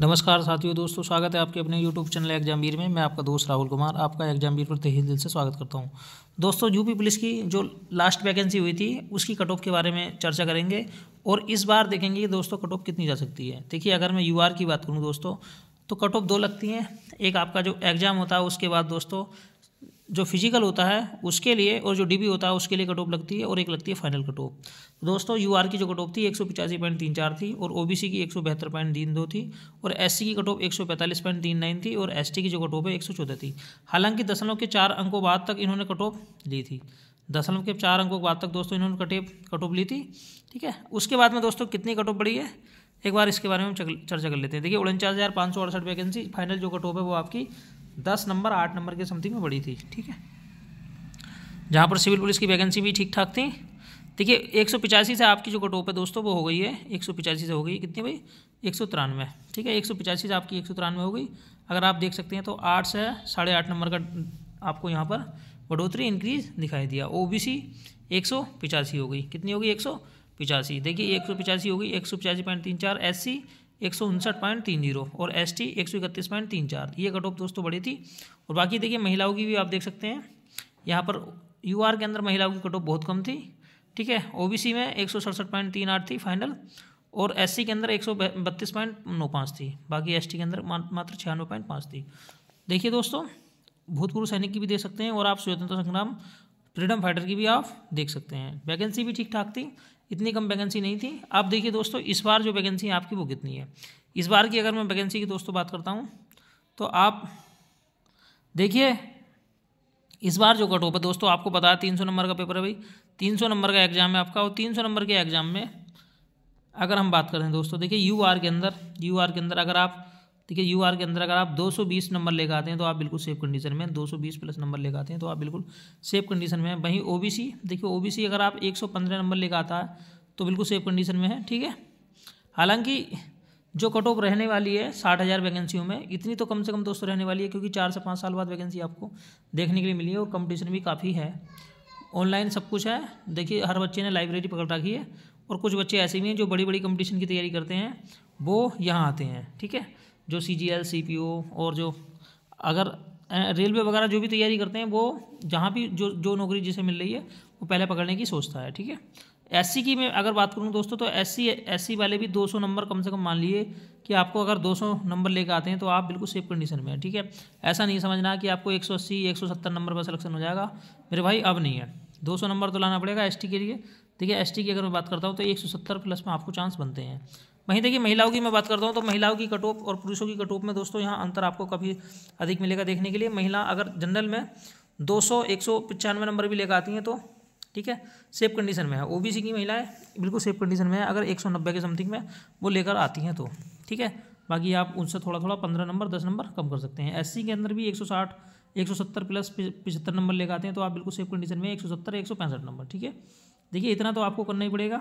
नमस्कार साथियों दोस्तों स्वागत है आपके अपने यूट्यूब चैनल एग्जामवीर में मैं आपका दोस्त राहुल कुमार आपका एग्जामवीर पर तहे दिल से स्वागत करता हूं दोस्तों यूपी पुलिस की जो लास्ट वैकेंसी हुई थी उसकी कट ऑफ के बारे में चर्चा करेंगे और इस बार देखेंगे कि दोस्तों कट ऑफ कितनी जा सकती है देखिए अगर मैं यू की बात करूँ दोस्तों तो कट ऑफ दो लगती हैं एक आपका जो एग्ज़ाम होता है उसके बाद दोस्तों जो फिजिकल होता है उसके लिए और जो डीबी होता है उसके लिए कट ऑफ लगती है और एक लगती है फाइनल कट ऑफ दोस्तों यूआर की जो कटोप थी एक सौ पचासी पॉइंट तीन चार थी और ओबीसी की एक सौ बहत्तर पॉइंट तीन दो थी और एससी की कटोप एक सौ पैंतालीस पॉइंट तीन नाइन थी और एसटी की जो कटोप है एक सौ चौदह थी हालांकि दशमलव के चार अंकों बाद तक इन्होंने कट ऑफ ली थी दशमलव के चार अंकों के बाद तक दोस्तों इन्होंने कटे कट ऑफ ली थी ठीक है उसके बाद में दोस्तों कितनी कट ऑफ बढ़ी है एक बार इसके बारे में हम चर्चा कर लेते हैं देखिए उनचास हज़ार पाँच सौ अड़सठ वैकेंसी फाइनल जो कटोप है वो आपकी दस नंबर आठ नंबर के समथिंग में बड़ी थी ठीक है जहाँ पर सिविल पुलिस की वैकेंसी भी ठीक ठाक थी देखिए एक सौ पिचासी से आपकी जो कटोप है दोस्तों वो हो गई है एक सौ पिचासी से हो गई कितनी भाई एक सौ तिरानवे ठीक है एक सौ पिचासी से आपकी एक सौ तिरानवे हो गई अगर आप देख सकते हैं तो आठ से साढ़े आठ नंबर का आपको यहाँ पर बढ़ोतरी इंक्रीज दिखाई दिया ओ बी सी एक सौ पिचासी हो गई कितनी होगी एक सौ पिचासी देखिए एक सौ पिचासी गई एक सौ पिचासी पॉइंट तीन चार एस सी एक सौ उनसठ पॉइंट तीन जीरो और एस टी एक सौ इकतीस पॉइंट तीन चार ये कट ऑफ दोस्तों बड़ी थी और बाकी देखिए महिलाओं की भी आप देख सकते हैं यहाँ पर यू आर के अंदर महिलाओं की कट ऑफ बहुत कम थी ठीक है ओ बी सी में एक सौ सड़सठ पॉइंट तीन आठ थी फाइनल और एस सी के अंदर एक सौ बत्तीस पॉइंट नौ पाँच थी बाकी एस टी के अंदर मात्र छियानवे पॉइंट पाँच थी देखिए दोस्तों भूतपूर्व सैनिक की भी दे सकते हैं और आप स्वतंत्रता संग्राम फ्रीडम फाइटर की भी आप देख सकते हैं वैकेंसी भी ठीक ठाक थी इतनी कम वैकेंसी नहीं थी आप देखिए दोस्तों इस बार जो वैकेंसी है आपकी वो कितनी है इस बार की अगर मैं वैकेंसी की दोस्तों बात करता हूँ तो आप देखिए इस बार जो कट ऑफ दोस्तों आपको पता है तीन सौ नंबर का पेपर है भाई तीन सौ नंबर का एग्जाम है आपका और तीन सौ नंबर के एग्जाम में अगर हम बात करें दोस्तों देखिए यू आर के अंदर यू आर के अंदर अगर आप ठीक है यू आर के अंदर अगर आप 220 नंबर लेकर आते हैं तो आप बिल्कुल सेफ कंडीशन में 220 प्लस नंबर लेकर आते हैं तो आप बिल्कुल सेफ कंडीशन में वहीं ओ देखिए सी अगर आप 115 नंबर लेकर आता है तो बिल्कुल सेफ कंडीशन में है ठीक है हालांकि जो कट ऑफ रहने वाली है साठ हज़ार वैकेंसियों में इतनी तो कम से कम दोस्तों रहने वाली है क्योंकि चार से पाँच साल बाद वैकेंसी आपको देखने के लिए मिली है और कंपटीशन भी काफ़ी है ऑनलाइन सब कुछ है देखिए हर बच्चे ने लाइब्रेरी पकड़ रखी है और कुछ बच्चे ऐसे भी हैं जो बड़ी बड़ी कंपटीशन की तैयारी करते हैं वो यहाँ आते हैं ठीक है जो सी G L C P O और जो अगर रेलवे वगैरह जो भी तैयारी करते हैं वो जहाँ भी जो जो नौकरी जिसे मिल रही है वो पहले पकड़ने की सोचता है ठीक है एस की मैं अगर बात करूँ दोस्तों तो एस सी वाले भी 200 नंबर कम से कम मान लिए कि आपको अगर 200 नंबर लेकर आते हैं तो आप बिल्कुल सेफ कंडीशन में है ठीक है ऐसा नहीं समझना कि आपको 180 170 नंबर पर सिलेक्शन हो जाएगा मेरे भाई अब नहीं है 200 नंबर तो लाना पड़ेगा एस के लिए ठीक है एस की अगर मैं बात करता हूँ तो एक प्लस में आपको चांस बनते हैं वहीं देखिए महिलाओं की मैं बात करता हूँ तो महिलाओं की कटोप और पुरुषों की कटोप में दोस्तों यहाँ अंतर आपको काफ़ी अधिक मिलेगा देखने के लिए महिला अगर जनरल में दो सौ एक सौ नंबर भी लेकर आती हैं तो ठीक है सेफ कंडीशन में है ओ की महिलाएं बिल्कुल सेफ कंडीशन में है अगर एक सौ नब्बे के समथिंग में वो लेकर आती हैं तो ठीक है बाकी आप उनसे थोड़ा थोड़ा पंद्रह नंबर दस नंबर कम कर सकते हैं एससी के अंदर भी एक सौ साठ एक सौ सत्तर प्लस पिछहत्तर नंबर लेकर आते हैं तो आप बिल्कुल सेफ कंडीशन में एक सौ सत्तर एक सौ पैंसठ नंबर ठीक है देखिए इतना तो आपको करना ही पड़ेगा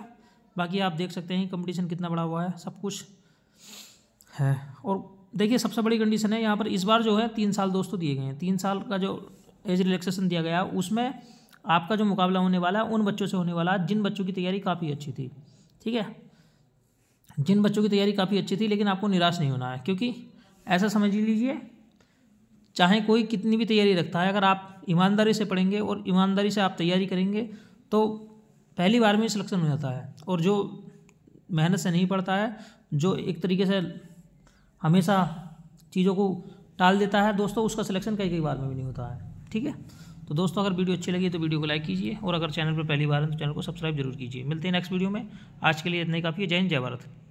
बाकी आप देख सकते हैं कंपटीशन कितना बड़ा हुआ है सब कुछ है और देखिए सबसे बड़ी कंडीशन है यहाँ पर इस बार जो है तीन साल दोस्तों तो दिए गए हैं तीन साल का जो एज रिलैक्सेशन दिया गया उसमें आपका जो मुकाबला होने वाला है उन बच्चों से होने वाला है जिन बच्चों की तैयारी काफ़ी अच्छी थी ठीक है जिन बच्चों की तैयारी काफ़ी अच्छी थी लेकिन आपको निराश नहीं होना है क्योंकि ऐसा समझ लीजिए चाहे कोई कितनी भी तैयारी रखता है अगर आप ईमानदारी से पढ़ेंगे और ईमानदारी से आप तैयारी करेंगे तो पहली बार में सिलेक्शन हो जाता है और जो मेहनत से नहीं पढ़ता है जो एक तरीके से हमेशा चीज़ों को टाल देता है दोस्तों उसका सिलेक्शन कई कई बार में भी नहीं होता है ठीक है तो दोस्तों अगर वीडियो अच्छी लगी तो वीडियो को लाइक कीजिए और अगर चैनल पर पहली बार है तो चैनल को सब्सक्राइब जरूर कीजिए मिलते हैं नेक्स्ट वीडियो में आज के लिए इतना ही काफ़ी है जय हिंद जय भारत